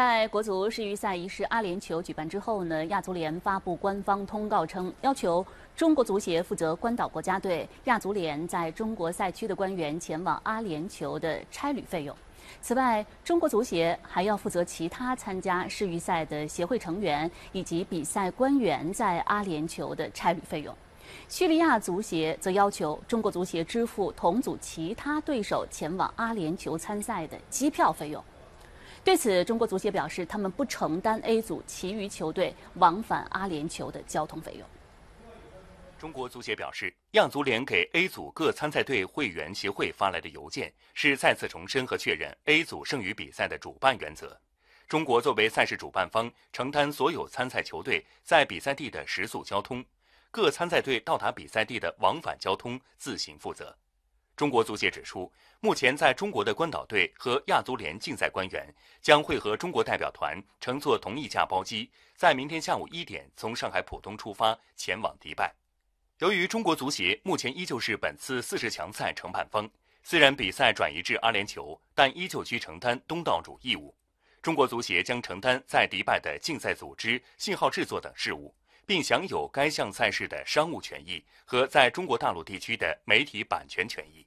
在国足世预赛仪式阿联酋举办之后呢，亚足联发布官方通告称，要求中国足协负责关岛国家队、亚足联在中国赛区的官员前往阿联酋的差旅费用。此外，中国足协还要负责其他参加世预赛的协会成员以及比赛官员在阿联酋的差旅费用。叙利亚足协则要求中国足协支付同组其他对手前往阿联酋参赛的机票费用。对此，中国足协表示，他们不承担 A 组其余球队往返阿联酋的交通费用。中国足协表示，亚足联给 A 组各参赛队会员协会发来的邮件是再次重申和确认 A 组剩余比赛的主办原则。中国作为赛事主办方，承担所有参赛球队在比赛地的食宿交通；各参赛队到达比赛地的往返交通自行负责。中国足协指出，目前在中国的关岛队和亚足联竞赛官员将会和中国代表团乘坐同一架包机，在明天下午一点从上海浦东出发前往迪拜。由于中国足协目前依旧是本次四十强赛承办方，虽然比赛转移至阿联酋，但依旧需承担东道主义务。中国足协将承担在迪拜的竞赛组织、信号制作等事务，并享有该项赛事的商务权益和在中国大陆地区的媒体版权权益。